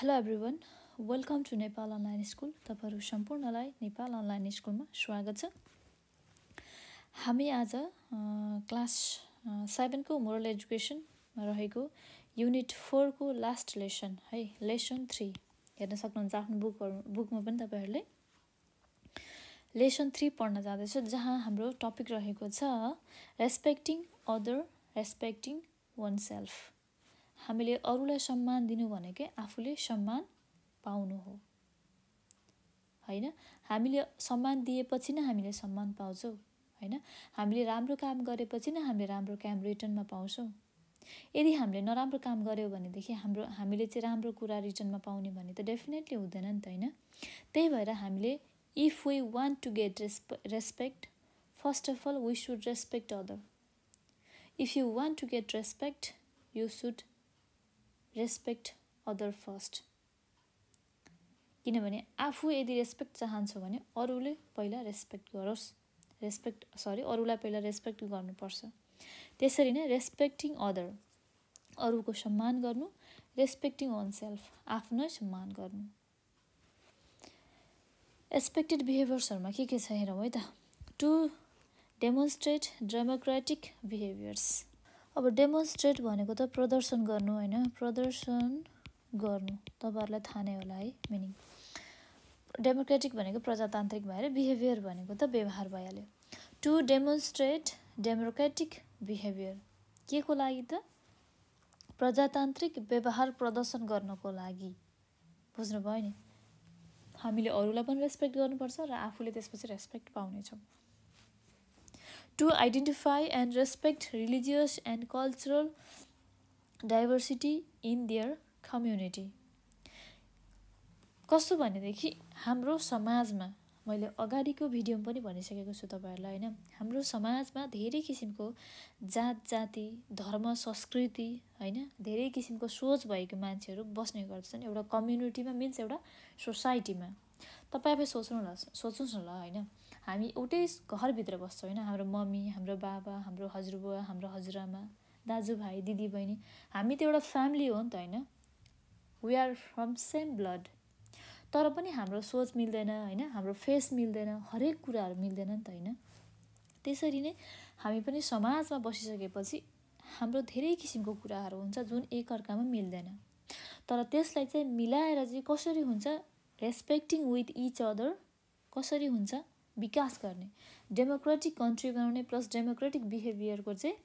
Hello every welcome to Nepal online school तपाईँहरू सम्पूर्णलाई Nepal online स्कुलमा स्वागत छ हामी आज क्लास सेभेनको मोरल एजुकेसन रहेको युनिट फोरको लास्ट लेसन है लेसन थ्री हेर्न सक्नुहुन्छ आफ्नो बुकहरू बुकमा पनि तपाईँहरूले लेसन थ्री पढ्न जाँदैछ जहाँ हाम्रो टपिक रहेको छ respecting other respecting oneself हामीले अरूलाई सम्मान दिनु भनेकै आफूले सम्मान पाउनु हो होइन हामीले सम्मान दिएपछि नै हामीले सम्मान पाउँछौँ होइन हामीले राम्रो काम गरेपछि नै हामीले राम्रो काम रिटर्नमा पाउँछौँ यदि हामीले नराम्रो काम गऱ्यौँ भनेदेखि हाम्रो हामीले चाहिँ राम्रो कुरा रिटर्नमा पाउने भने त डेफिनेटली हुँदैन नि त होइन त्यही भएर हामीले if we want to get resp respect first of all we should respect other if you want to get respect you should respect other first किनभने आफू यदि रेस्पेक्ट चाहन्छौ भने अरूले पहिला रेस्पेक्ट गरोस् रेस्पेक्ट सरी अरूलाई पहिला रेस्पेक्ट गर्नुपर्छ त्यसरी नै रेस्पेक्टिङ अदर अरूको सम्मान गर्नु रेस्पेक्टिङ अन सेल्फ आफ्नै सम्मान गर्नु एक्सपेक्टेड बिहेभियर्सहरूमा के के छ हेरौँ है त टु डेमोन्स्ट्रेट डेमोक्रेटिक बिहेभियर्स अब डेमोन्स्ट्रेट भनेको त प्रदर्शन गर्नु होइन प्रदर्शन गर्नु तपाईँहरूलाई थाहा नै होला है मिनिङ डेमोक्रेटिक भनेको प्रजातान्त्रिक भएर बिहेभियर भनेको त व्यवहार भइहाल्यो टु डेमोन्स्ट्रेट डेमोक्रेटिक बिहेभियर के को लागि त प्रजातान्त्रिक व्यवहार प्रदर्शन गर्नको लागि बुझ्नुभयो नि हामीले अरूलाई पनि रेस्पेक्ट गर्नुपर्छ र आफूले त्यसपछि रेस्पेक्ट पाउनेछौँ to identify and respect religious and cultural diversity in their community कस्तो भनेदेखि हाम्रो समाजमा मैले अगाडिको भिडियोमा पनि भनिसकेको छु तपाईँहरूलाई होइन हाम्रो समाजमा धेरै किसिमको जात जाति धर्म संस्कृति होइन धेरै किसिमको सोच भएको मान्छेहरू बस्ने गर्दछन् एउटा कम्युनिटीमा मिन्स एउटा सोसाइटीमा तपाईँ सोच्नु होला सोच्नुहोस् न ल होइन हामी एउटै घरभित्र बस्छौँ होइन हाम्रो मम्मी हाम्रो बाबा हाम्रो हजुरबुवा हाम्रो हजुरआमा दाजुभाइ दिदीबहिनी हामी त एउटा फ्यामिली हो नि त होइन we are from same blood तर पनि हाम्रो सोच मिल्दैन होइन हाम्रो फेस मिल्दैन हरेक कुराहरू मिल्दैन नि त होइन त्यसरी नै हामी पनि समाजमा बसिसकेपछि हाम्रो धेरै किसिमको कुराहरू हुन्छ जुन एकअर्कामा मिल्दैन तर त्यसलाई चाहिँ मिलाएर चाहिँ कसरी हुन्छ रेस्पेक्टिङ विथ इच अदर कसरी हुन्छ विकास गर्ने डेमोक्रेटिक कन्ट्री बनाउने प्लस डेमोक्रेटिक बिहेभियरको चाहिँ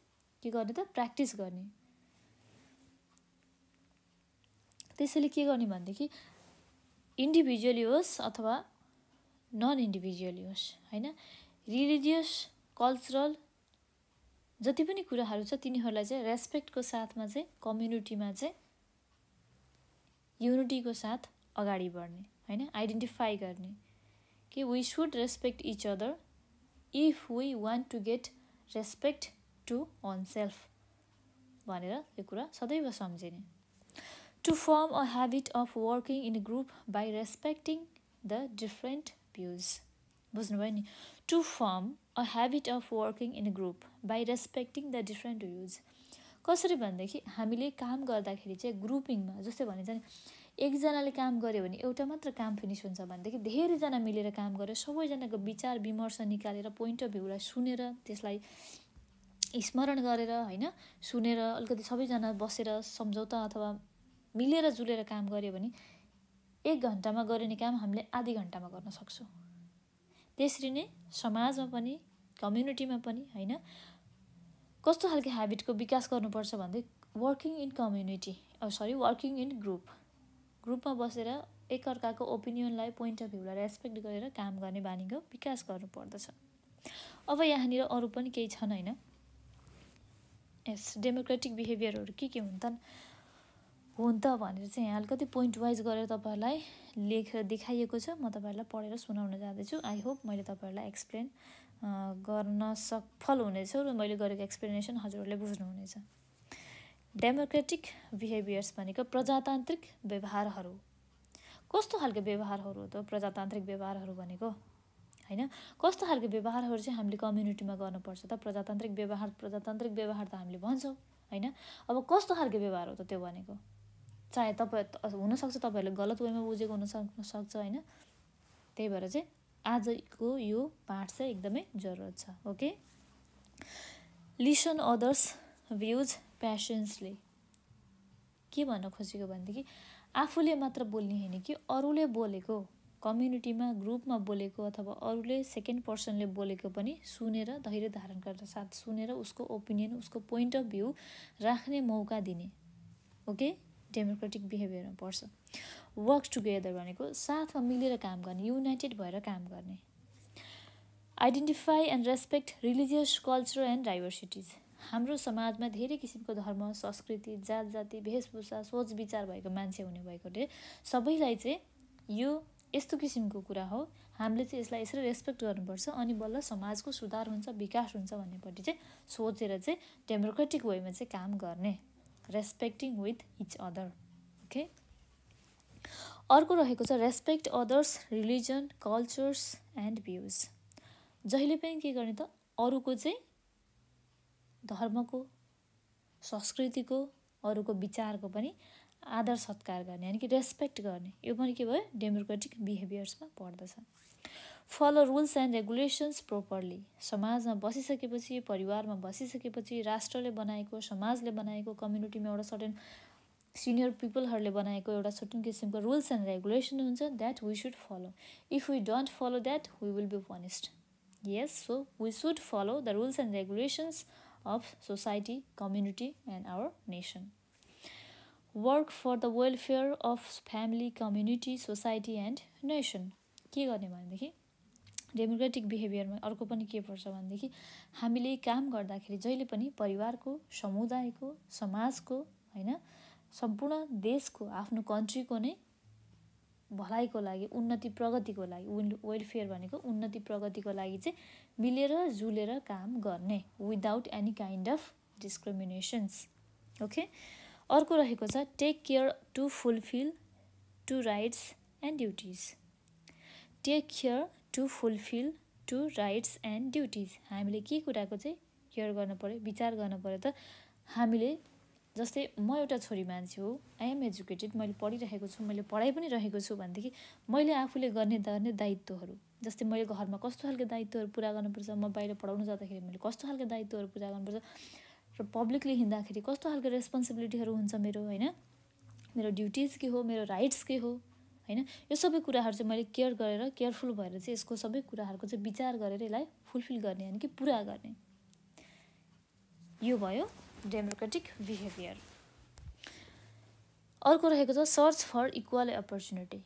के गर्ने त प्र्याक्टिस गर्ने त्यसैले के गर्ने भनेदेखि इन्डिभिजुअली होस् अथवा नन इन्डिभिजुअली होस् होइन रिलिजियस कल्चरल जति पनि कुराहरू छ तिनीहरूलाई चाहिँ रेस्पेक्टको साथमा चाहिँ कम्युनिटीमा चाहिँ युनिटीको साथ अगाडि बढ्ने होइन आइडेन्टिफाई गर्ने कि we should respect each other if we want to get respect to to self भनेर यो कुरा सदैव सम्झिने to form a habit of working in group by respecting the different views बुझ्नुभयो नि to form a habit of working in group by respecting the different views कसरी भनेदेखि हामीले काम गर्दाखेरि चाहिँ ग्रुपिङमा जस्तै भनिन्छ नि एकजनाले काम गर्यो भने एउटा मात्र काम फिनिस हुन्छ भनेदेखि धेरैजना मिलेर काम गरेर सबैजनाको विचार विमर्श निकालेर पोइन्ट अफ भ्यूलाई सुनेर त्यसलाई स्मरण गरेर होइन सुनेर अलिकति सबैजना बसेर सम्झौता अथवा मिलेर जुलेर काम गऱ्यो भने एक घन्टामा गरिने काम हामीले आधी घन्टामा गर्न सक्छौँ त्यसरी नै समाजमा पनि कम्युनिटीमा पनि होइन कस्तो खालको ह्याबिटको विकास गर्नुपर्छ भन्दै working in community sorry working in group ग्रुपमा बसेर एकअर्काको ओपिनियनलाई पोइन्ट अफ भ्यूलाई रेस्पेक्ट गरेर काम गर्ने बानीको विकास गर्नुपर्दछ अब यहाँनिर अरू पनि केही छन् होइन यस डेमोक्रेटिक बिहेभियरहरू के के हुन्छन् हुन् त भनेर चाहिँ यहाँ अलिकति पोइन्ट वाइज गरेर तपाईँहरूलाई लेख देखाइएको छ म तपाईँहरूलाई पढेर सुनाउन जाँदैछु आई होप मैले तपाईँहरूलाई एक्सप्लेन गर्न सफल हुनेछु र मैले गरेको एक्सप्लेनेसन हजुरहरूले बुझ्नुहुनेछ डेमोक्रेटिक बिहेभियर्स भनेको प्रजातान्त्रिक व्यवहारहरू कस्तो खालको व्यवहारहरू त प्रजातान्त्रिक व्यवहारहरू भनेको होइन कस्तो खालको व्यवहारहरू चाहिँ हामीले कम्युनिटीमा गर्नुपर्छ त प्रजातान्त्रिक व्यवहार प्रजातान्त्रिक व्यवहार त हामीले भन्छौँ होइन अब कस्तो खालको व्यवहार हो त त्यो भनेको चाहे तपाईँ हुनसक्छ तपाईँहरूले गलत वेमा बुझेको हुन सक्छ होइन त्यही भएर चाहिँ आजको यो पाठ चाहिँ एकदमै जरुरत छ ओके लिसन अदर्स भ्युज प्यासन्सले के भन्न खोजेको भनेदेखि आफूले मात्र बोल्ने होइन कि अरूले बोलेको कम्युनिटीमा ग्रुपमा बोलेको अथवा अरूले सेकेन्ड पर्सनले बोलेको पनि सुनेर धैर्य धारण धारणका साथ सुनेर उसको ओपिनियन उसको पोइन्ट अफ भ्यू राख्ने मौका दिने ओके डेमोक्रेटिक बिहेभियरमा पर्छ वर्क टुगेदर भनेको साथमा मिलेर काम गर्ने युनाइटेड भएर काम गर्ने identify and respect religious culture and diversities हाम्रो समाजमा धेरै किसिमको धर्म संस्कृति जात जाति वेशभूषा सोच विचार भएको मान्छे हुने भएकोले सबैलाई चाहिँ यो यस्तो किसिमको कुरा हो हामीले चाहिँ यसलाई यसरी रेस्पेक्ट गर्नुपर्छ अनि बल्ल समाजको सुधार हुन्छ विकास हुन्छ भन्नेपट्टि चाहिँ सोचेर चाहिँ डेमोक्रेटिक वेमा चाहिँ काम गर्ने respecting with each other okay अर्को रहेको छ respect others religion cultures and views जहिले पनि के गर्ने त अरूको चाहिँ धर्मको संस्कृतिको अरूको विचारको पनि आदर सत्कार गर्ने यानि कि रेस्पेक्ट गर्ने यो पनि के भयो डेमोक्रेटिक बिहेभियर्समा पर्दछ follow rules and regulations properly समाजमा बसिसकेपछि परिवारमा बसिसकेपछि राष्ट्रले बनाएको समाजले बनाएको कम्युनिटीमा एउटा सर्टेन सिनियर पिपलहरूले बनाएको एउटा सर्टेन किसिमको रुल्स एन्ड रेगुलेसन हुन्छ that we should follow if we don't follow that we will be punished yes so we should follow the rules and regulations of society, community, and our nation. Work for the welfare of family community society and nation के गर्ने भनेदेखि democratic बिहेभियरमा अर्को पनि के पर्छ भनेदेखि हामीले काम गर्दाखेरि जहिले पनि परिवारको समुदायको समाजको होइन सम्पूर्ण देशको आफ्नो कन्ट्रीको नै भलाइको लागि उन्नति प्रगतिको लागि वेलफेयर भनेको उन्नति प्रगतिको लागि चाहिँ मिलेर जुलेर काम गर्ने without any kind of discriminations okay अर्को रहेको छ take care to fulfil to rights and duties take care to fulfil to rights and duties हामीले के कुराको चाहिँ केयर गर्नु पऱ्यो विचार गर्नु पऱ्यो त हामीले जस्तै म एउटा छोरी मान्छे हो एम एजुकेटेड मैले पढिरहेको छु मैले पढाइ पनि रहेको छु भनेदेखि मैले आफूले गर्ने गर्ने दायित्वहरू जस्तै मैले घरमा कस्तो खालको दायित्वहरू पुरा गर्नुपर्छ म बाहिर पढाउनु जाँदाखेरि मैले कस्तो खालको दायित्वहरू पुरा गर्नुपर्छ र पब्लिकले हिँड्दाखेरि कस्तो खालको रेस्पोन्सिबिलिटीहरू हुन्छ मेरो होइन मेरो ड्युटिज के हो मेरो राइट्स के हो होइन यो सबै कुराहरू चाहिँ मैले केयर गरेर केयरफुल भएर चाहिँ यसको सबै कुराहरूको चाहिँ विचार गरेर यसलाई फुलफिल गर्ने होइन कि पुरा गर्ने यो भयो डेमोक्रेटिक बिहेभियर अर्को रहेको छ सर्च फर इक्वल अपर्च्युनिटी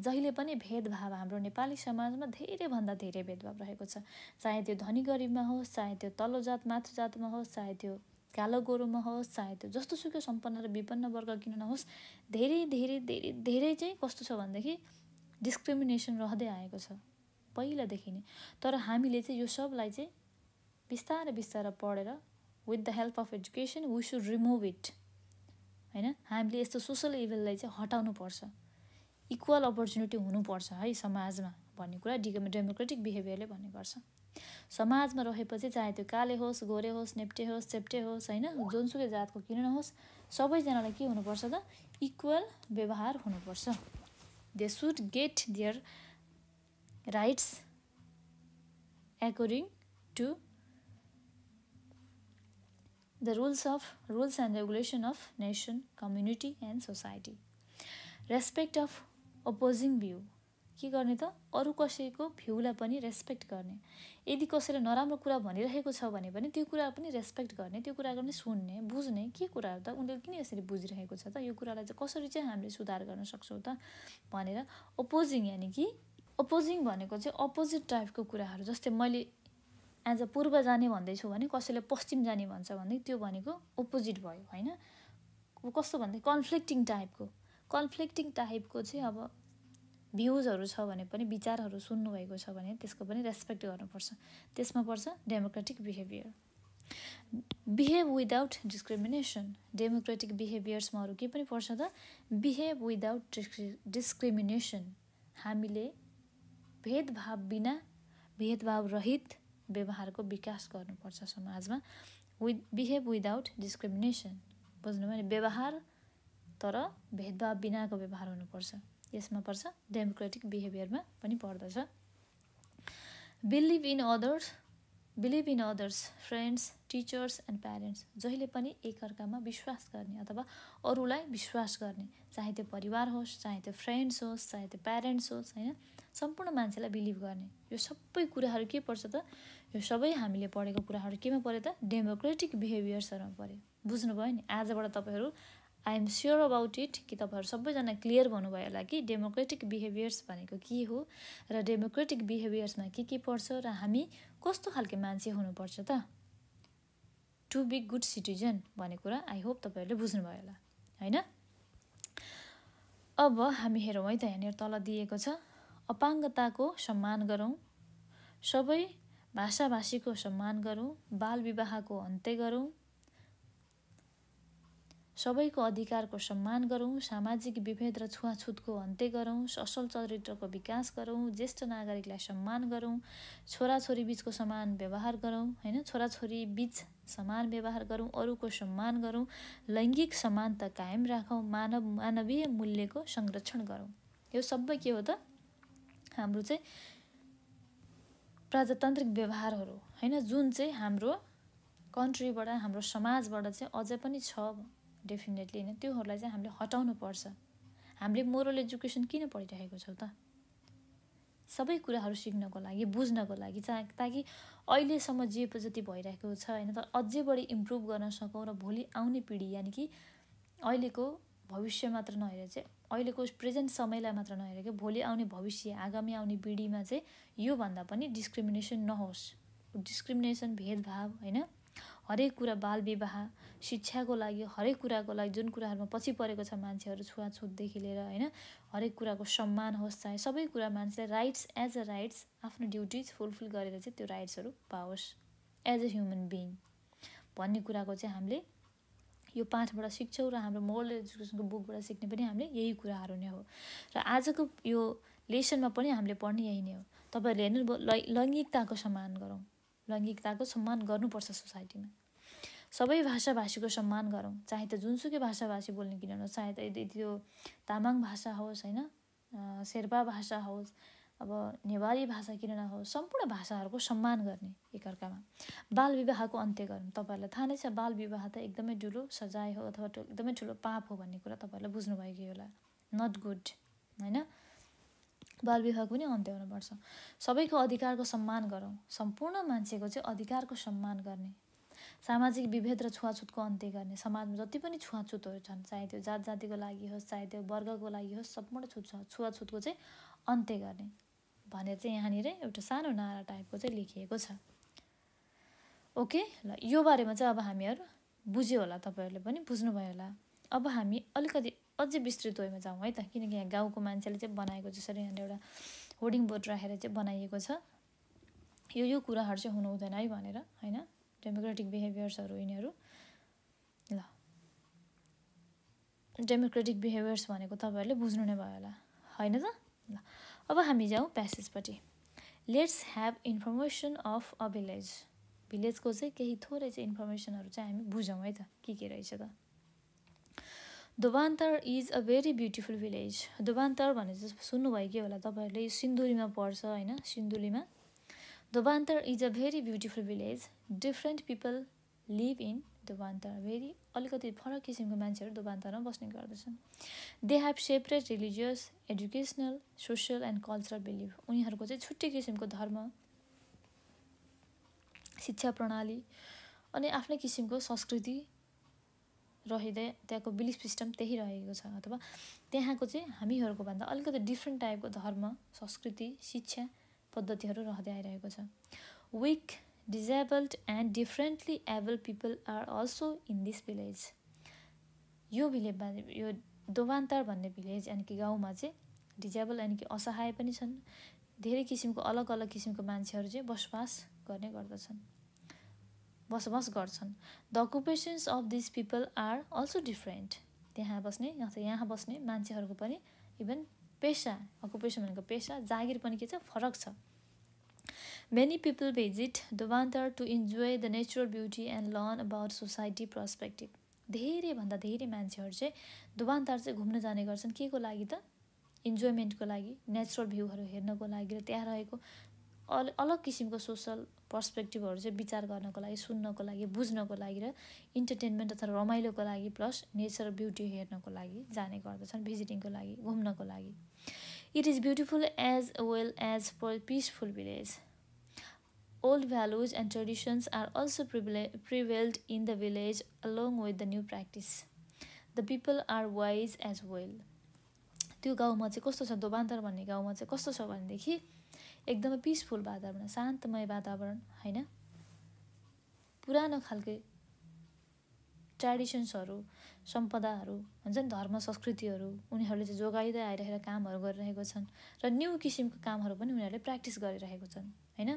जहिले पनि भेदभाव हाम्रो नेपाली समाजमा धेरैभन्दा धेरै भेदभाव रहेको छ चाहे त्यो धनी गरिबमा होस् चाहे त्यो तल्लो जात मातृ जातमा होस् चाहे त्यो कालो गोरुमा होस् चाहे त्यो जस्तो सुकै सम्पन्न र विपन्न वर्ग किन नहोस् धेरै धेरै धेरै धेरै चाहिँ कस्तो छ भनेदेखि डिस्क्रिमिनेसन रहँदै आएको छ पहिलादेखि नै तर हामीले चाहिँ यो सबलाई चाहिँ बिस्तारै बिस्तारै पढेर with the help of education we should remove it होइन हामीले यस्तो सोसल इभललाई चाहिँ हटाउनु पर्छ इक्वल अपर्च्युनिटी हुनुपर्छ है समाजमा भन्ने कुरा डि डेमोक्रेटिक बिहेभियरले भन्ने गर्छ समाजमा रहेपछि चाहे त्यो काले होस् गोरे होस् नेप्टे होस् चेप्टे होस् होइन जुनसुकै जातको किन नहोस् सबैजनालाई के हुनुपर्छ त इक्वल व्यवहार हुनुपर्छ they should get their rights according to the rules of rules and regulation of nation community and society respect of opposing view के गर्ने त अरू कसैको भ्यूलाई पनि रेस्पेक्ट गर्ने यदि कसैले नराम्रो कुरा भनिरहेको छ भने पनि त्यो कुरा पनि रेस्पेक्ट गर्ने त्यो कुरा पनि सुन्ने बुझ्ने के कुराहरू त उनीहरूले किन यसरी बुझिरहेको छ त यो कुरालाई चाहिँ कसरी चाहिँ हामीले सुधार गर्न सक्छौँ त भनेर अपोजिङ यानि कि अपोजिङ भनेको चाहिँ अपोजिट टाइपको कुराहरू जस्तै मैले एज अ पूर्व जाने भन्दैछु भने कसैले पश्चिम जाने भन्छ भने त्यो भनेको अपोजिट भयो होइन कस्तो भन्दा कन्फ्लिक्टिङ टाइपको कन्फ्लिक्टिङ टाइपको चाहिँ अब भ्युजहरू छ भने पनि विचारहरू सुन्नुभएको छ भने त्यसको पनि रेस्पेक्ट गर्नुपर्छ त्यसमा पर्छ democratic behaviour behave without discrimination democratic बिहेभियर्समा अरू के पनि पर्छ त बिहेभ विदाउट डिस्क्रि डिस्क्रिमिनेसन हामीले भेदभाव बिना भेदभाव रहित व्यवहारको विकास गर्नुपर्छ समाजमा विथ बिहेभ विदाउट डिस्क्रिमिनेसन बुझ्नुभयो भने व्यवहार तर भेदभाव बिनाको व्यवहार हुनुपर्छ यसमा पर्छ डेमोक्रेटिक बिहेभियरमा पनि पर्दछ believe in others believe in others friends teachers and parents जहिले पनि एकअर्कामा विश्वास गर्ने अथवा अरूलाई विश्वास गर्ने चाहे त्यो परिवार होस् चाहे त्यो फ्रेन्ड्स होस् चाहे त्यो प्यारेन्ट्स होस् होइन सम्पूर्ण मान्छेलाई बिलिभ गर्ने यो सबै कुराहरू के पर्छ त यो सबै हामीले पढेको कुराहरू केमा पऱ्यो त डेमोक्रेटिक बिहेभियर्सहरूमा पऱ्यो बुझ्नुभयो नि आजबाट तपाईँहरू I am sure about it कि तपाईँहरू सबैजना क्लियर भन्नुभयो होला कि डेमोक्रेटिक बिहेभियर्स भनेको के हो र डेमोक्रेटिक बिहेभियर्समा के के पर्छ र हामी कस्तो खालके मान्छे हुनुपर्छ त टु बी गुड सिटिजन भन्ने कुरा आई होप तपाईँहरूले बुझ्नुभयो होला होइन अब हामी हेरौँ है त यहाँनिर तल दिएको छ अपाङ्गताको सम्मान गरौँ सबै भाषाभाषीको सम्मान गरौँ बाल विवाहको अन्त्य गरौँ सबैको अधिकारको सम्मान गरौँ सामाजिक विभेद र छुवाछुतको अन्त्य गरौँ असल चरित्रको विकास गरौँ ज्येष्ठ नागरिकलाई सम्मान गरौँ छोराछोरी बिचको समान व्यवहार गरौँ होइन छोराछोरी बिच समान व्यवहार गरौँ अरूको सम्मान गरौँ लैङ्गिक समानता कायम राखौँ मानव मानवीय मूल्यको संरक्षण गरौँ यो सबै के हो त हाम्रो चाहिँ प्रजातान्त्रिक व्यवहारहरू होइन जुन चाहिँ हाम्रो कन्ट्रीबाट हाम्रो समाजबाट चाहिँ अझै पनि छ डेफिनेटली होइन त्योहरूलाई चाहिँ हामीले हटाउनु पर्छ हामीले मोरल एजुकेसन किन पढिरहेको छौँ त सबै कुराहरू सिक्नको लागि बुझ्नको लागि ताकि अहिलेसम्म जे जति भइरहेको छ होइन त अझै बढी इम्प्रुभ गर्न सकौँ र भोलि आउने पिँढी यानि कि अहिलेको भविष्य मात्र नहेर चाहिँ अहिलेको प्रेजेन्ट समयलाई मात्र नहेर कि भोलि आउने भविष्य आगामी आउने पिँढीमा चाहिँ योभन्दा पनि डिस्क्रिमिनेसन नहोस् डिस्क्रिमिनेसन भेदभाव होइन हरेक कुरा बाल विवाह शिक्षाको लागि हरेक कुराको लागि जुन कुराहरूमा पछि परेको छ मान्छेहरू छुवाछुतदेखि लिएर होइन हरेक कुराको सम्मान होस् चाहे सबै कुरा मान्छेलाई राइट्स एज अ राइट्स आफ्नो ड्युटिज फुलफिल गरेर चाहिँ त्यो राइट्सहरू पाओस् एज अ ह्युमन बिइङ भन्ने कुराको चाहिँ हामीले यो पाठबाट सिक्छौँ र हाम्रो मोरल एजुकेसनको बुकबाट सिक्ने पनि हामीले यही कुराहरू नै हो र आजको यो लेसनमा पनि हामीले पढ्ने यही नै हो तपाईँहरूले हेर्नु लैङ्गिकताको सम्मान गरौँ लैङ्गिकताको सम्मान गर्नुपर्छ सोसाइटीमा सबै भाषाभाषीको सम्मान गरौँ चाहे त जुनसुकै भाषाभाषी बोल्ने किन होस् चाहे त यदि त्यो तामाङ भाषा होस् होइन शेर्पा भाषा होस् अब नेवारी भाषा किन नहोस् सम्पूर्ण भाषाहरूको सम्मान गर्ने एकअर्कामा बाल विवाहको अन्त्य गर्नु तपाईँहरूलाई थाहा नै छ बाल विवाह त एकदमै ठुलो सजाय हो अथवा एकदमै ठुलो पाप हो भन्ने कुरा तपाईँहरूले बुझ्नुभएकै होला नट गुड होइन बालविवाह पनि अन्त्य हुनुपर्छ सबैको अधिकारको सम्मान गरौँ सम्पूर्ण मान्छेको चाहिँ अधिकारको सम्मान गर्ने सामाजिक विभेद र छुवाछुतको अन्त्य गर्ने समाजमा जति पनि छुवाछुतहरू छन् चाहे त्यो जात जातिको लागि होस् चाहे त्यो वर्गको लागि होस् सम्पूर्ण छुत छुवाछुतको चाहिँ अन्त्य गर्ने भनेर चाहिँ यहाँनिर एउटा सानो नारा टाइपको चाहिँ लेखिएको छ ओके ल यो बारेमा चाहिँ अब हामीहरू बुझ्यो होला तपाईँहरूले पनि बुझ्नुभयो होला अब हामी अलिकति अझै विस्तृत वेमा जाउँ है त किनकि यहाँ गाउँको मान्छेले चाहिँ बनाएको जसरी यहाँनिर एउटा होर्डिङ बोर्ड राखेर चाहिँ बनाइएको छ यो यो कुराहरू चाहिँ हुनु हुँदैन है भनेर होइन डेमोक्रेटिक बिहेभियर्सहरू यिनीहरू ल डेमोक्रेटिक बिहेभियर्स भनेको तपाईँहरूले बुझ्नु नै भयो होला होइन त ल अब हामी जाउँ प्यासेजपट्टि let's have information of a village भिलेजको चाहिँ केही थोरै चाहिँ इन्फर्मेसनहरू चाहिँ हामी बुझौँ है त के के रहेछ त Dobantar is a very beautiful village Dobantar भनेर जस्तो सुन्नुभएकै होला तपाईँहरूले यो सिन्धुलीमा पर्छ होइन सिन्धुलीमा Dobantar is a very beautiful village different people live in Dobantar very अलिकति फरक किसिमको मान्छेहरू दोबान्तरमा बस्ने गर्दछन् they have separate religious educational social and cultural belief उनीहरूको चाहिँ छुट्टै किसिमको धर्म शिक्षा प्रणाली अनि आफ्नै किसिमको संस्कृति रहेर त्यहाँको बिलिफ सिस्टम त्यही रहेको छ अथवा त्यहाँको चाहिँ हामीहरूको भन्दा अलिकति डिफ्रेन्ट टाइपको धर्म संस्कृति शिक्षा पद्धतिहरू रहँदै आइरहेको छ weak disabled and differently able people are also in this village यो भिलेज यो दोवान्तर भन्ने भिलेज यानि कि गाउँमा चाहिँ डिजेबल यानि कि असहाय पनि छन् धेरै किसिमको अलग अलग किसिमको मान्छेहरू चाहिँ बसोबास गर्ने गर्दछन् बसोबास गर्छन् the occupations of this people are also different त्यहाँ बस्ने अथवा यहाँ बस्ने मान्छेहरूको पनि इभन पेसा अकुपेसन भनेको पेसा जागिर पनि के छ फरक छ many people visit Dobantar to enjoy the natural beauty and learn about society perspective धेरैभन्दा धेरै मान्छेहरू चाहिँ दुवान्तर चाहिँ घुम्न जाने गर्छन् के को लागि त इन्जोयमेन्टको लागि नेचुरल भ्यूहरू हेर्नको लागि र त्यहाँ रहेको अल अलग किसिमको सोसल पर्सपेक्टिभहरू चाहिँ विचार गर्नको लागि सुन्नको लागि बुझ्नको लागि र इन्टरटेन्मेन्ट अथवा रमाइलोको लागि प्लस नेचर ब्युटी हेर्नको लागि जाने गर्दछन् भिजिटिङको लागि घुम्नको लागि it is beautiful as well as for peaceful village old values and traditions are also prevail prevailed in the village along with the new practice the people are wise as well त्यो गाउँमा चाहिँ कस्तो छ दोबान्तर भन्ने गाउँमा चाहिँ कस्तो छ भनेदेखि एकदमै पिसफुल वातावरण शान्तमय वातावरण होइन पुरानो खालके ट्रेडिसन्सहरू सम्पदाहरू हुन्छ नि धर्म संस्कृतिहरू उनीहरूले चाहिँ जोगाइँदै आइरहेर कामहरू गरिरहेको छन् र न्यू किसिमको कामहरू पनि उनीहरूले प्र्याक्टिस गरिरहेको छन् होइन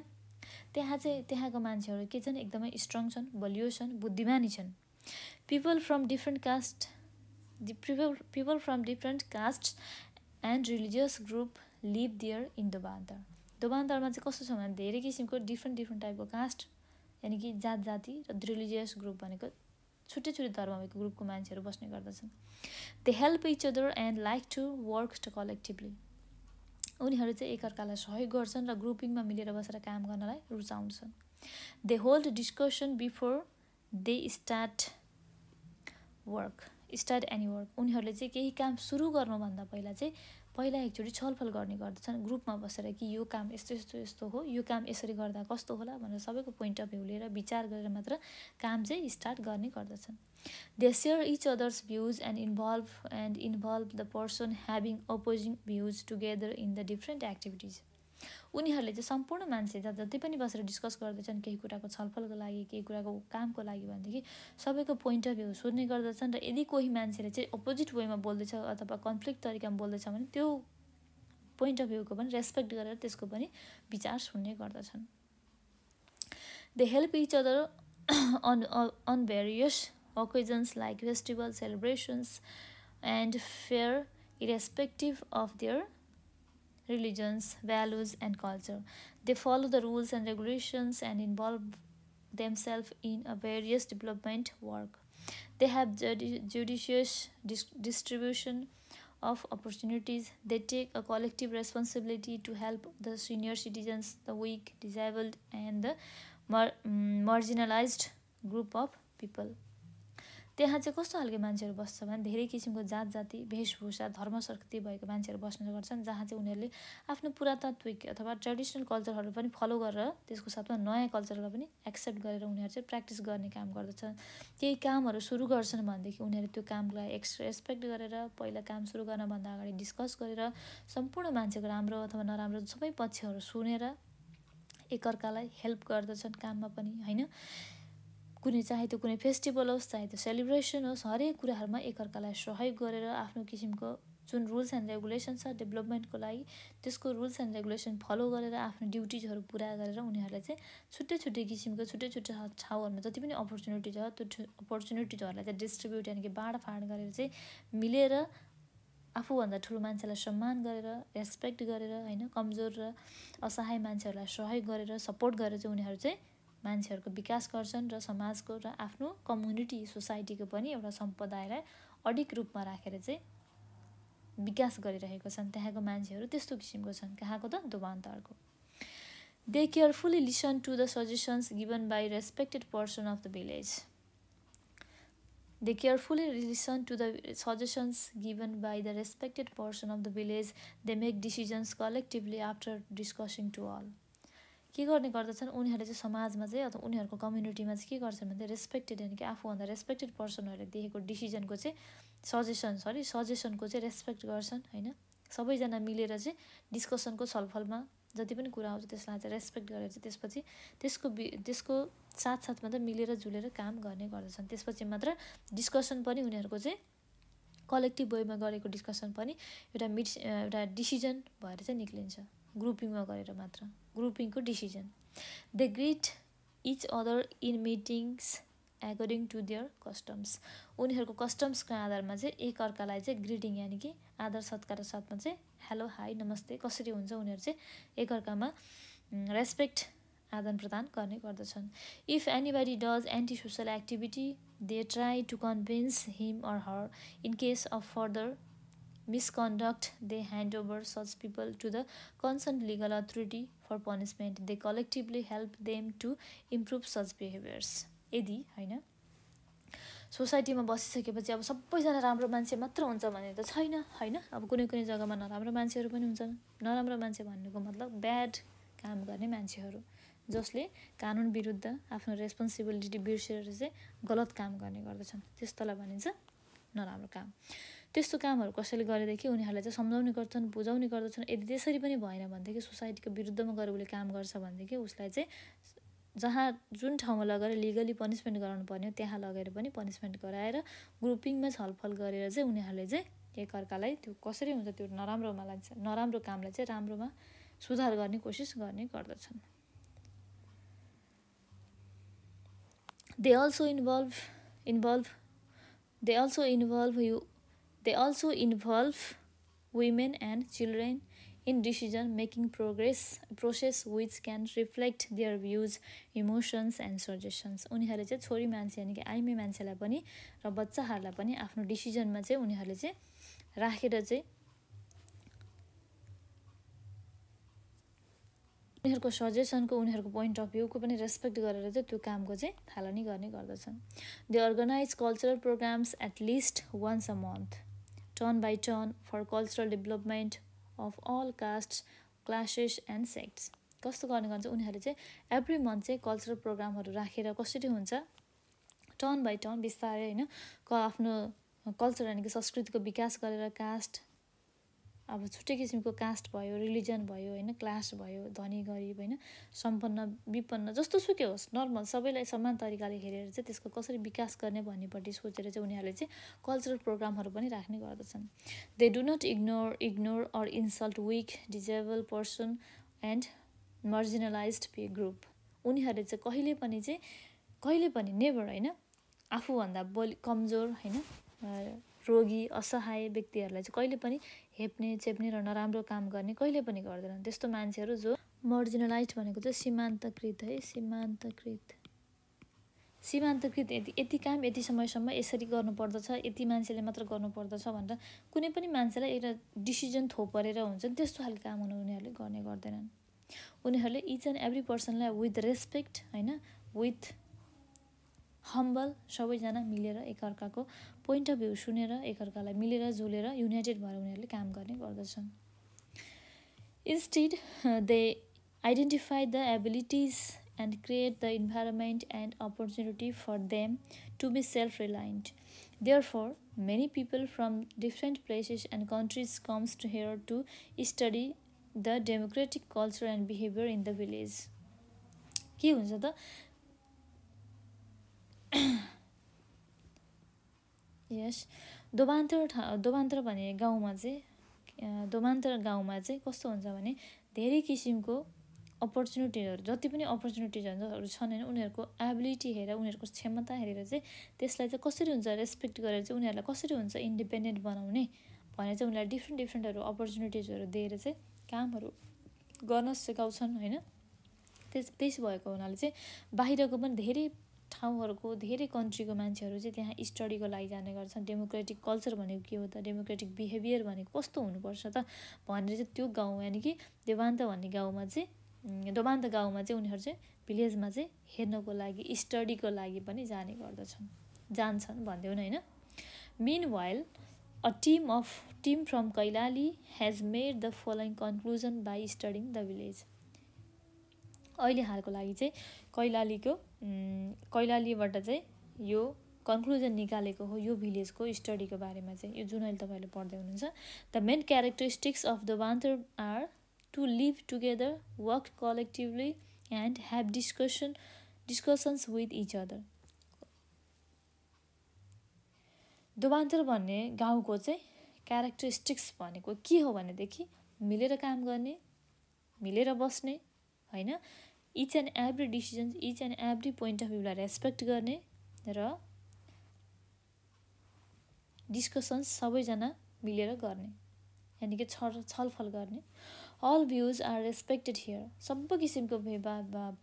त्यहाँ चाहिँ त्यहाँको मान्छेहरू के छन् एकदमै स्ट्रङ छन् बलियो छन् बुद्धिमानी छन् people from different caste people from different caste and religious group live there in the बान्दर दोबान्तरमा चाहिँ कस्तो छ भने धेरै किसिमको डिफ्रेन्ट डिफ्रेन्ट टाइपको कास्ट यानि कि जात जाति र रिलिजियस ग्रुप भनेको छुट्टै छुट्टै धर्म भएको ग्रुपको मान्छेहरू बस्ने गर्दछन् they help each other and like to work to collectively उनीहरू चाहिँ एकअर्कालाई सहयोग गर्छन् र ग्रुपिङमा मिलेर बसेर काम गर्नलाई रुचाउँछन् they hold discussion before they start work start any work उनीहरूले चाहिँ केही काम सुरु गर्नुभन्दा पहिला चाहिँ पहिला एकचोटि छलफल गर्ने गर्दछन् ग्रुपमा बसेर कि यो काम यस्तो यस्तो यस्तो हो यो काम यसरी गर्दा कस्तो होला भनेर सबैको पोइन्ट अफ भ्यू लिएर विचार गरेर मात्र काम चाहिँ स्टार्ट गर्ने गर्दछन् they share each others views and involve and involve the person having opposing views together in the different activities उनीहरूले चाहिँ सम्पूर्ण मान्छे जति पनि बसेर डिस्कस गर्दैछन् केही कुराको छलफलको लागि केही कुराको कामको लागि भनेदेखि सबैको पोइन्ट अफ भ्यू सोध्ने गर्दछन् र यदि कोही मान्छेले चाहिँ अपोजिट वेमा बोल्दैछ अथवा कन्फ्लिक्ट तरिकामा बोल्दैछ भने त्यो पोइन्ट अफ भ्यूको पनि रेस्पेक्ट गरेर त्यसको पनि विचार सुन्ने गर्दछन् they help each other on on various occasions like festival celebrations and fair irrespective of their religions, values, and culture. They follow the rules and regulations and involve themselves in a various development work. They have judicious distribution of opportunities. They take a collective responsibility to help the senior citizens, the weak, disabled, and the mar mm, marginalized group of people. त्यहाँ चाहिँ कस्तो खालको मान्छेहरू बस्छ भने धेरै किसिमको जात जाति वेशभूषा धर्म संस्कृति भएको मान्छेहरू बस्ने गर्छन् जहाँ चाहिँ उनीहरूले आफ्नो पुरातात्विक अथवा ट्रेडिसनल कल्चरहरू पनि फलो गरेर त्यसको साथमा नयाँ कल्चरलाई पनि एक्सेप्ट गरेर उनीहरू चाहिँ प्र्याक्टिस गर्ने काम गर्दछन् केही कामहरू सुरु गर्छन् भनेदेखि उनीहरू त्यो कामलाई एक्स रेस्पेक्ट गरेर पहिला काम सुरु गर्नभन्दा अगाडि डिस्कस गरेर सम्पूर्ण मान्छेको राम्रो अथवा नराम्रो सबै पक्षहरू सुनेर एकअर्कालाई हेल्प गर्दछन् काममा पनि होइन कुनै चाहे त्यो कुनै फेस्टिभल होस् चाहे त्यो सेलिब्रेसन होस् हरेक कुराहरूमा एकअर्कालाई सहयोग गरेर आफ्नो किसिमको जुन रुल्स एन्ड रेगुलेसन छ डेभलपमेन्टको लागि त्यसको रुल्स एन्ड रेगुलेसन फलो गरेर आफ्नो ड्युटिजहरू पुरा गरेर उनीहरूलाई चाहिँ छुट्टै छुट्टै किसिमको छुट्टै छुट्टै ठाउँहरूमा जति पनि अपर्च्युनिटी छ त्यो अपर्च्युनिटिजहरूलाई चाहिँ डिस्ट्रिब्युट यानि कि बाँडफाँड गरेर चाहिँ मिलेर आफूभन्दा ठुलो मान्छेलाई सम्मान गरेर रेस्पेक्ट गरेर होइन कमजोर र असहाय मान्छेहरूलाई सहयोग गरेर सपोर्ट गरेर चाहिँ उनीहरू चाहिँ मान्छेहरूको विकास गर्छन् र समाजको र आफ्नो कम्युनिटी सोसाइटीको पनि एउटा सम्प्रदायलाई अडिक रूपमा राखेर चाहिँ विकास गरिरहेको छन् त्यहाँको मान्छेहरू त्यस्तो किसिमको छन् कहाँको त दोभान्तहरूको they carefully listen to the suggestions given by respected person of the village they carefully listen to the suggestions given by the respected person of the village they make decisions collectively after discussing to all के गर्ने गर्दछन् उनीहरूले चाहिँ समाजमा चाहिँ अथवा उनीहरूको कम्युनिटीमा चाहिँ के गर्छन् भन्दा रेस्पेक्टेड यानि कि आफूभन्दा रेस्पेक्टेड पर्सनहरूले देखेको डिसिजनको चाहिँ सजेसन सरी सजेसनको चाहिँ रेस्पेक्ट गर्छन् होइन सबैजना मिलेर चाहिँ डिस्कसनको छलफलमा जति पनि कुरा आउँछ त्यसलाई चाहिँ रेस्पेक्ट गरेर चाहिँ त्यसपछि त्यसको बि त्यसको साथसाथमा त मिलेर जुलेर काम गर्ने गर्दछन् त्यसपछि मात्र डिस्कसन पनि उनीहरूको चाहिँ कलेक्टिभ वेमा गरेको डिस्कसन पनि एउटा मिट्स एउटा डिसिजन भएर चाहिँ निक्लिन्छ ग्रुपिङमा गरेर मात्र ग्रुपिङको decision they greet each other in meetings according to their customs उनीहरूको कस्टम्सको आधारमा चाहिँ एकअर्कालाई चाहिँ ग्रिटिङ यानि कि आदर सत्कार साथमा चाहिँ हेलो हाई नमस्ते कसरी हुन्छ उनीहरू चाहिँ एकअर्कामा रेस्पेक्ट आदान प्रदान गर्ने गर्दछन् if anybody does anti social activity they try to convince him or her in case of further misconduct, they hand over such people to the concerned legal authority for punishment. They collectively help them to improve such behaviors. यदि होइन सोसाइटीमा बसिसकेपछि अब सबैजना राम्रो मान्छे मात्र हुन्छ भने त छैन होइन अब कुनै कुनै जग्गामा नराम्रो मान्छेहरू पनि हुन्छन् नराम्रो मान्छे भन्नुको मतलब ब्याड काम गर्ने मान्छेहरू जसले कानुन विरुद्ध आफ्नो रेस्पोन्सिबिलिटी बिर्सेर चाहिँ गलत काम गर्ने गर्दछन् त्यस्तोलाई भनिन्छ नराम्रो काम त्यस्तो कामहरू कसैले गरेदेखि उनीहरूलाई चाहिँ सम्झाउने गर्छन् बुझाउने गर्दछन् यदि त्यसरी पनि भएन भनेदेखि सोसाइटीको विरुद्धमा गएर उसले काम गर्छ भनेदेखि उसलाई चाहिँ जहाँ जुन ठाउँमा लगेर लिगली पनिसमेन्ट गराउनु पर्ने हो त्यहाँ लगेर पनि पनिसमेन्ट गराएर ग्रुपिङमा छलफल गरेर चाहिँ उनीहरूले चाहिँ एकअर्कालाई त्यो कसरी हुन्छ त्यो नराम्रोमा लाग्छ नराम्रो कामलाई चाहिँ राम्रोमा सुधार गर्ने कोसिस गर्ने गर्दछन् they also involve involve they also involve you They also involve women and children in decision making progress process which can reflect their views emotions and suggestions उनीहरूले चाहिँ छोरी मान्छे यानि कि आइमी मान्छेलाई पनि र बच्चाहरूलाई पनि आफ्नो डिसिजनमा चाहिँ उनीहरूले चाहिँ राखेर चाहिँ उनीहरूको सजेसनको उनीहरूको पोइन्ट अफ भ्यूको पनि रेस्पेक्ट गरेर चाहिँ त्यो कामको चाहिँ थालनी गर्ने गर्दछन् they organise cultural programmes at least once a month turn by turn for cultural development of all caste classes and sects कस्तो गर्ने गर्छ उनीहरूले चाहिँ एभ्री मन्थ चाहिँ कल्चरल प्रोग्रामहरू राखेर कसरी हुन्छ टर्न बाई टर्न बिस्तारै होइन क आफ्नो कल्चर यानि कि संस्कृतिको विकास गरेर कास्ट अब छुट्टै किसिमको कास्ट भयो रिलिजन भयो होइन क्लास भयो धनी गरिब होइन सम्पन्न विपन्न जस्तो सुकै होस् नर्मल सबैलाई समान तरिकाले हेरेर चाहिँ त्यसको कसरी विकास गर्ने भन्नेपट्टि सोचेर चाहिँ उनीहरूले चाहिँ कल्चरल प्रोग्रामहरू पनि राख्ने गर्दछन् they do not ignore ignore or insult weak disable person and marginalise पे ग्रुप उनीहरूले चाहिँ कहिले पनि चाहिँ कहिले पनि नेभर होइन आफूभन्दा बोली कमजोर होइन रोगी असहाय व्यक्तिहरूलाई चाहिँ कहिले पनि हेप्ने चेप्ने र नराम्रो काम गर्ने कहिले पनि गर्दैनन् त्यस्तो मान्छेहरू जो मर्जिनलाइज भनेको चाहिँ सीमान्तकृत है सीमान्तकृत सीमान्तकृत यति यति काम यति समयसम्म यसरी गर्नुपर्दछ यति मान्छेले मात्र गर्नुपर्दछ भनेर कुनै पनि मान्छेलाई एउटा डिसिजन थोपरेर हुन्छ त्यस्तो खालको काम हुनु उनीहरूले गर्ने गर्दैनन् उनीहरूले इच एन्ड एभ्री पर्सनलाई विथ रेस्पेक्ट होइन विथ हम्बल सबैजना मिलेर एकअर्काको पोइन्ट अफ भ्यू सुनेर एकअर्कालाई मिलेर जुलेर युनाइटेड भएर उनीहरूले काम गर्ने गर्दछन् instead they identify the abilities and create the environment and opportunity for them to be self reliant there for many people from different places and countries comes to here to study the democratic culture and behaviour in the village के हुन्छ त यस दोबान्तर ठाउँ दोबान्तर भन्ने गाउँमा चाहिँ दोबान्तर गाउँमा चाहिँ कस्तो हुन्छ भने धेरै किसिमको अपर्च्युनिटीहरू जति पनि अपर्च्युनिटिजहरू छन् होइन उनीहरूको एबिलिटी हेरेर उनीहरूको क्षमता हेरेर चाहिँ त्यसलाई चाहिँ कसरी हुन्छ रेस्पेक्ट गरेर चाहिँ उनीहरूलाई कसरी हुन्छ इन्डिपेन्डेन्ट बनाउने भनेर चाहिँ उनीहरूलाई डिफ्रेन्ट डिफ्रेन्टहरू अपर्च्युनिटिजहरू दिएर चाहिँ कामहरू गर्न सिकाउँछन् होइन त्यस त्यस भएको हुनाले चाहिँ बाहिरको पनि धेरै ठाउँहरूको धेरै कन्ट्रीको मान्छेहरू चाहिँ त्यहाँ स्टडीको लागि जाने गर्छन् डेमोक्रेटिक कल्चर भनेको के हो त डेमोक्रेटिक बिहेभियर भनेको कस्तो हुनुपर्छ त भनेर चाहिँ त्यो गाउँ यानि कि देवान्त भन्ने गाउँमा चाहिँ देवान्त गाउँमा चाहिँ उनीहरू चाहिँ भिलेजमा चाहिँ हेर्नको लागि स्टडीको लागि पनि जाने गर्दछन् जान्छन् भनिदेऊ न होइन meanwhile a team of team from Kailali has made the following conclusion by studying the village अहिले हालको लागि चाहिँ कैलालीको कैलालीबाट चाहिँ यो कन्क्लुजन निकालेको हो यो भिलेजको स्टडीको बारेमा चाहिँ यो जुन अहिले तपाईँहरूले पढ्दै हुनुहुन्छ the main characteristics of the वान्थर are to live together work collectively and have discussion discussions with each other Dobantar भन्ने गाउँको चाहिँ क्यारेक्टरिस्टिक्स भनेको के हो भनेदेखि मिलेर काम गर्ने मिलेर बस्ने होइन each and every decisions each and every point of भ्यूलाई रेस्पेक्ट गर्ने र डिस्कसन्स सबैजना मिलेर गर्ने यानि कि छ छलफल गर्ने all views are respected here सबै किसिमको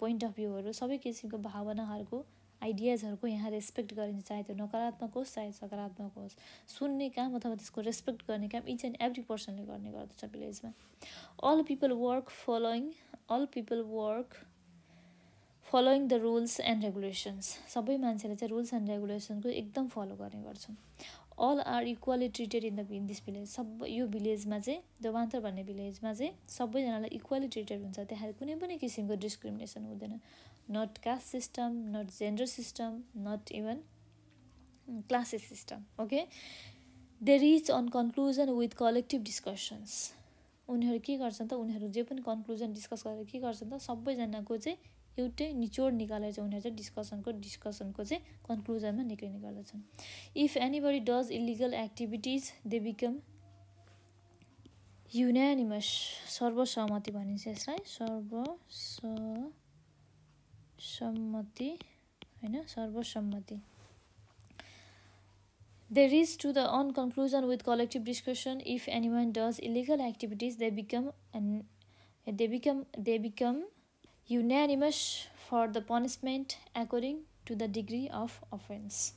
पोइन्ट अफ भ्यूहरू सबै किसिमको भावनाहरूको आइडियाजहरूको यहाँ रेस्पेक्ट गरिन्छ चाहे त्यो नकारात्मक होस् चाहे सकारात्मक होस् सुन्ने काम अथवा त्यसको रेस्पेक्ट गर्ने काम इच एन्ड एभ्री पर्सनले गर्ने गर्दछ भिलेजमा all people work following all people work following the rules and regulations सबै मान्छेले चाहिँ रुल्स एन्ड रेगुलेसनको एकदम फलो गर्ने गर्छन् all are equally treated in the in this village सब यो भिलेजमा चाहिँ दोबान्तर भन्ने भिलेजमा चाहिँ सबैजनालाई इक्वली ट्रिटेड हुन्छ त्यहाँ कुनै पनि किसिमको डिस्क्रिमिनेसन हुँदैन not caste system not gender system not even classes system okay they reach on conclusion with collective discussions उनीहरू के गर्छन् त उनीहरू जे पनि कन्क्लुजन डिस्कस गरेर के गर्छन् त सबैजनाको चाहिँ एउटै निचोड निकालेर चाहिँ उनीहरू चाहिँ डिस्कसनको डिस्कसनको चाहिँ कन्क्लुजनमा निक्लिने गर्दछन् if anybody does illegal activities they become unanimous सर्वसहमति भनिन्छ यसलाई सर्वसहमति होइन सर्वसम्मति They reach to the on conclusion with collective discussion. If anyone does illegal activities, they become an they become they become unanimous for the punishment according to the degree of offense.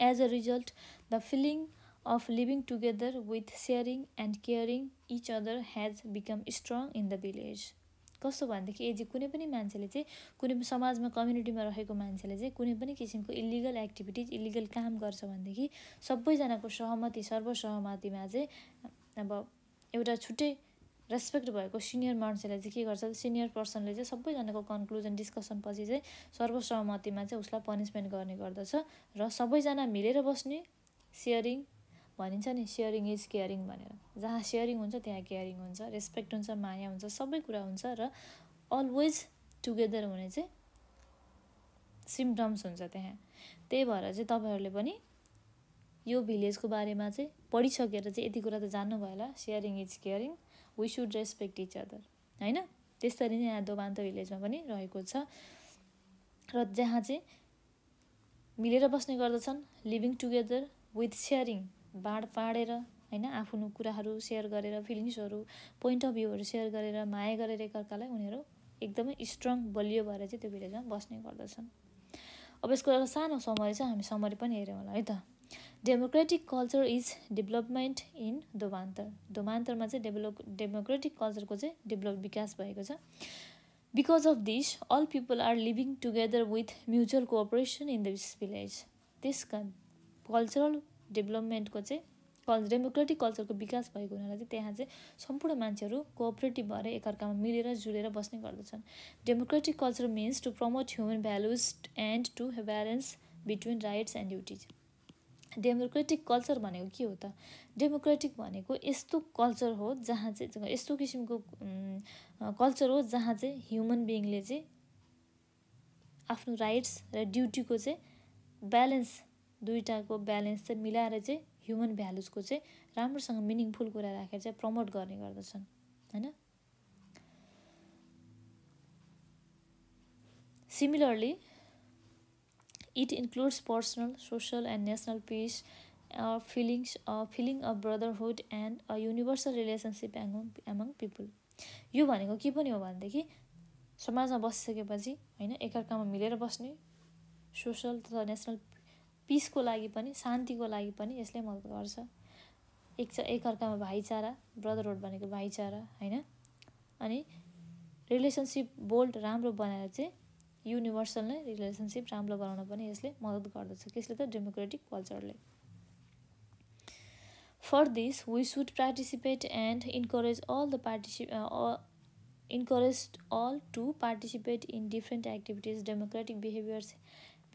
As a result, the feeling of living together with sharing and caring each other has become strong in the village. कस्तो भनेदेखि एजी कुनै पनि मान्छेले चाहिँ कुनै पनि समाजमा कम्युनिटीमा रहेको मान्छेले चाहिँ कुनै पनि किसिमको इलिगल एक्टिभिटिज इलिगल काम गर्छ भनेदेखि सबैजनाको सहमति सर्वसहमतिमा चाहिँ अब एउटा छुट्टै रेस्पेक्ट भएको सिनियर मान्छेलाई चाहिँ के गर्छ सिनियर पर्सनले चाहिँ सबैजनाको कन्क्लुजन डिस्कसन पछि चाहिँ सर्वसहमतिमा चाहिँ उसलाई पनिसमेन्ट गर्ने गर्दछ र सबैजना मिलेर बस्ने सेयरिङ भनिन्छ नि सेयरिङ इज केयरिङ भनेर जहाँ सेयरिङ हुन्छ त्यहाँ केयरिङ हुन्छ रेस्पेक्ट हुन्छ माया हुन्छ सबै कुरा हुन्छ र अलवेज टुगेदर हुने चाहिँ सिम्टम्स हुन्छ त्यहाँ त्यही भएर चाहिँ तपाईँहरूले पनि यो भिलेजको बारेमा चाहिँ पढिसकेर चाहिँ यति कुरा त जान्नुभयो होला sharing is caring we should respect each other होइन त्यसरी नै यहाँ दोबान्त भिलेजमा पनि रहेको छ र जहाँ चाहिँ मिलेर बस्ने गर्दछन् लिभिङ टुगेदर विथ सेयरिङ बाँड बाँडेर होइन आफ्नो कुराहरू सेयर गरेर फिलिङ्सहरू पोइन्ट अफ भ्यूहरू सेयर गरेर माया गरेर एकअर्कालाई उनीहरू एकदमै स्ट्रङ बलियो भएर चाहिँ त्यो भिलेजमा बस्ने गर्दछन् अब यसको एउटा सानो समरी चाहिँ हामी समरी पनि हेऱ्यौँ होला है त democratic culture is development in Domantar दोमान्तरमा चाहिँ डेभलप डेमोक्रेटिक कल्चरको चाहिँ डेभलप विकास भएको छ because of this all people are living together with mutual cooperation in this village त्यसका कल्चरल डेभलपमेन्टको चाहिँ कल् डेमोक्रेटिक कल्चरको विकास भएको हुनाले चाहिँ त्यहाँ चाहिँ सम्पूर्ण मान्छेहरू कोअपरेटिभ भएर एकअर्कामा मिलेर जुलेर बस्ने गर्दछन् democratic culture means to promote human values and to balance between rights and duties democratic culture भनेको के हो त डेमोक्रेटिक भनेको यस्तो कल्चर हो जहाँ चाहिँ यस्तो किसिमको कल्चर हो जहाँ चाहिँ ह्युमन बिइङले चाहिँ आफ्नो राइट्स र ड्युटीको चाहिँ ब्यालेन्स दुइटाको ब्यालेन्स चाहिँ मिलाएर चाहिँ ह्युमन भ्यालुजको चाहिँ राम्रोसँग मिनिङफुल कुरा राखेर चाहिँ प्रमोट गर्ने गर्दछन् होइन similarly It includes personal, social, and national peace, uh, feelings, uh, feeling of brotherhood, and a universal relationship among, among people. यो भनेको के पनि हो भनेदेखि समाजमा बसिसकेपछि होइन एकअर्कामा मिलेर बस्ने सोसल तथा नेसनल पिसको लागि पनि शान्तिको लागि पनि यसले मद्दत गर्छ एक एकअर्कामा भाइचारा ब्रदरहुड भनेको भाइचारा होइन अनि रिलेसनसिप बोल्ड राम्रो बनाएर चाहिँ युनिभर्सल नै रिलेसनसिप राम्रो बनाउन पनि यसले मद्दत गर्दछ त्यसले त डेमोक्रेटिक कल्चरले for this we should participate and encourage all the पार्टिसि encourage all to participate in different activities democratic behaviours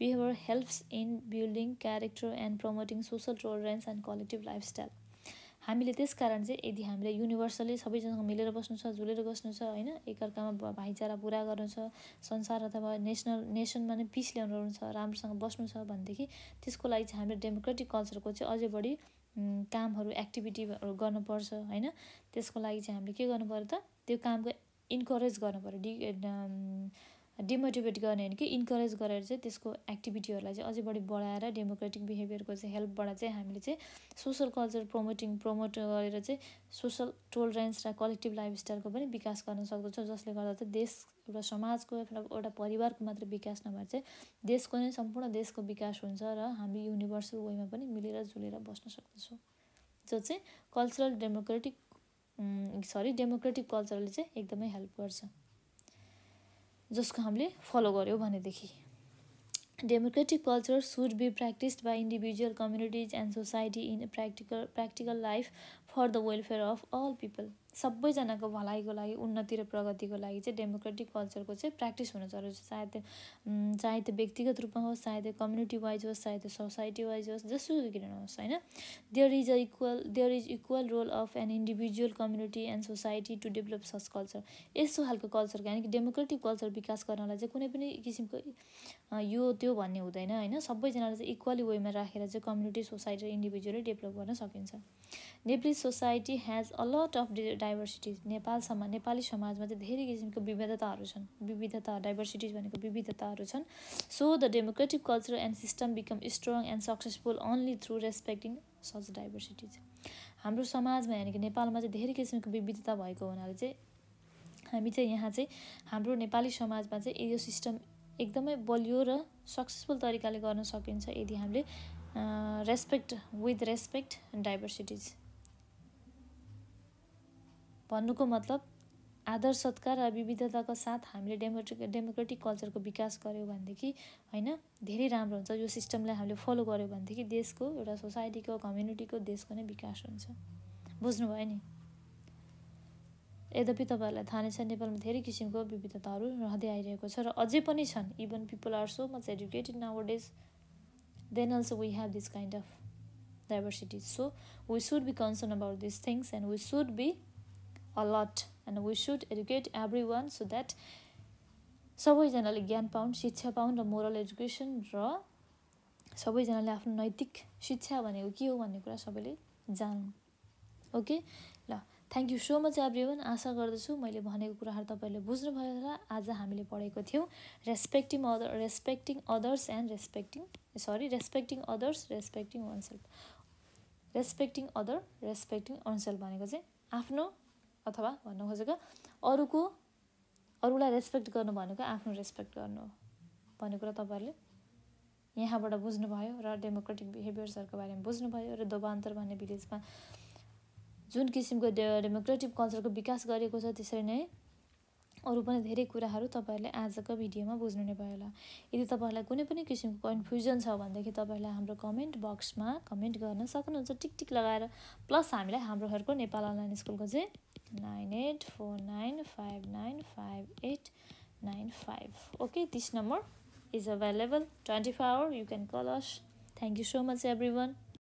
behaviour helps in building character and promoting social tolerance and collective lifestyle हामीले त्यस कारण चाहिँ यदि हामीले universally सबैजनासँग मिलेर बस्नु छ झुलेर बस्नु छ होइन एकअर्कामा भाइचारा पुरा गर्नु छ संसार अथवा नेसनल नेसनमा नै पिस ल्याउनु छ राम्रोसँग बस्नु छ भनेदेखि त्यसको लागि चाहिँ हामीले डेमोक्रेटिक कल्चरको चाहिँ अझै बढी कामहरू एक्टिभिटीहरू गर्नुपर्छ होइन त्यसको लागि चाहिँ हामीले के गर्नु पऱ्यो त त्यो कामको इन्करेज गर्नु पऱ्यो डि डिमोटिभेट गर्ने होइन कि इन्करेज गरेर चाहिँ त्यसको एक्टिभिटीहरूलाई चाहिँ अझै बढी बढाएर डेमोक्रेटिक बिहेभियरको चाहिँ हेल्पबाट चाहिँ हामीले चाहिँ सोसल कल्चर प्रमोटिङ प्रमोट गरेर चाहिँ सोसल टोलरेन्स र कलेक्टिभ लाइफस्टाइलको पनि विकास गर्न सक्दछौँ जसले गर्दा चाहिँ देश एउटा समाजको एउटा परिवारको मात्र विकास नभएर चाहिँ देशको नै सम्पूर्ण देशको विकास हुन्छ र हामी युनिभर्सल वेमा पनि मिलेर जुलेर बस्न सक्दछौँ जो चाहिँ कल्चरल डेमोक्रेटिक सरी डेमोक्रेटिक कल्चरले चाहिँ एकदमै हेल्प गर्छ जसको हामीले फलो गऱ्यौँ भनेदेखि democratic culture should be practised by individual communities and society in practical practical life for the welfare of all people सबैजनाको भलाइको लागि उन्नति र प्रगतिको लागि चाहिँ डेमोक्रेटिक कल्चरको चाहिँ प्र्याक्टिस हुन जरुरी छ चाहे त्यो चाहे त्यो व्यक्तिगत रूपमा होस् चाहे त्यो कम्युनिटी वाइज होस् चाहे त्यो सोसाइटी वाइज होस् जसुकै किन होस् होइन there is a equal there is equal role of an individual community and society to develop such culture यस्तो खालको कल्चर किनकि डेमोक्रेटिक कल्चर विकास गर्नलाई चाहिँ कुनै पनि किसिमको यो त्यो भन्ने हुँदैन होइन सबैजनालाई चाहिँ इक्वली वेमा राखेर चाहिँ कम्युनिटी सोसाइटी र इन्डिभिजुअली डेभलप गर्न सकिन्छ Nepali society has a lot of diversities नेपालसम्म नेपाली समाजमा चाहिँ धेरै किसिमको विविधताहरू छन् विविधता डाइभर्सिटिज भनेको विविधताहरू छन् so the democratic culture and system become strong and successful only through respecting such diversities हाम्रो समाजमा यानि कि नेपालमा चाहिँ धेरै किसिमको विविधता भएको हुनाले चाहिँ हामी चाहिँ यहाँ चाहिँ हाम्रो नेपाली समाजमा चाहिँ यो सिस्टम एकदमै बलियो र सक्सेसफुल तरिकाले गर्न सकिन्छ यदि हामीले रेस्पेक्ट विथ रेस्पेक्ट डाइभर्सिटिज भन्नुको मतलब आदर सत्कार र विविधताको साथ हामीले डेमोक्रेटिक डेमोक्रेटिक कल्चरको विकास गऱ्यौँ भनेदेखि होइन धेरै राम्रो हुन्छ यो सिस्टमलाई हामीले फलो गऱ्यौँ भनेदेखि देशको एउटा सोसाइटीको कम्युनिटीको देशको नै विकास हुन्छ बुझ्नुभयो नि यद्यपि तपाईँहरूलाई थाहा नै छ नेपालमा धेरै किसिमको विविधताहरू रहँदै आइरहेको छ र अझै पनि छन् even people are so much educated nowadays then also we have this kind of diversity so we should be concern about this things and we should be a lot and we should educate everyone so that सबैजनाले ज्ञान पाउन् शिक्षा पाउन् र moral education र सबैजनाले आफ्नो नैतिक शिक्षा भनेको के हो भन्ने कुरा सबैले जानु ओके ल thank you so much every आशा गर्दछु मैले भनेको कुराहरू तपाईँले बुझ्नुभयो होला आज हामीले पढेको थियौँ respecting other respecting others and respecting sorry respecting others respecting one respecting other respecting one भनेको चाहिँ आफ्नो अथवा भन्नु खोजेको अरूको अरूलाई रेस्पेक्ट गर्नु भनेको आफ्नो रेस्पेक्ट गर्नु हो भन्ने कुरा तपाईँहरूले यहाँबाट बुझ्नुभयो र डेमोक्रेटिक बिहेभियर्सहरूको बारेमा बुझ्नुभयो र दोबान्तर भन्ने भिलेजमा जुन किसिमको डे डेमोक्रेटिक कल्चरको विकास गरेको छ त्यसरी नै अरू पनि धेरै कुराहरू तपाईँहरूले आजको भिडियोमा बुझ्नु नै भयो होला यदि तपाईँहरूलाई कुनै पनि किसिमको कन्फ्युजन छ भनेदेखि तपाईँहरूले हाम्रो कमेन्ट बक्समा कमेन्ट गर्न सक्नुहुन्छ टिक टिक लगाएर प्लस हामीलाई हाम्रोहरूको नेपाल अनलाइन स्कुलको चाहिँ nine eight four nine five nine five eight nine five okay this number is available twenty four hour you can call us thank you so much every one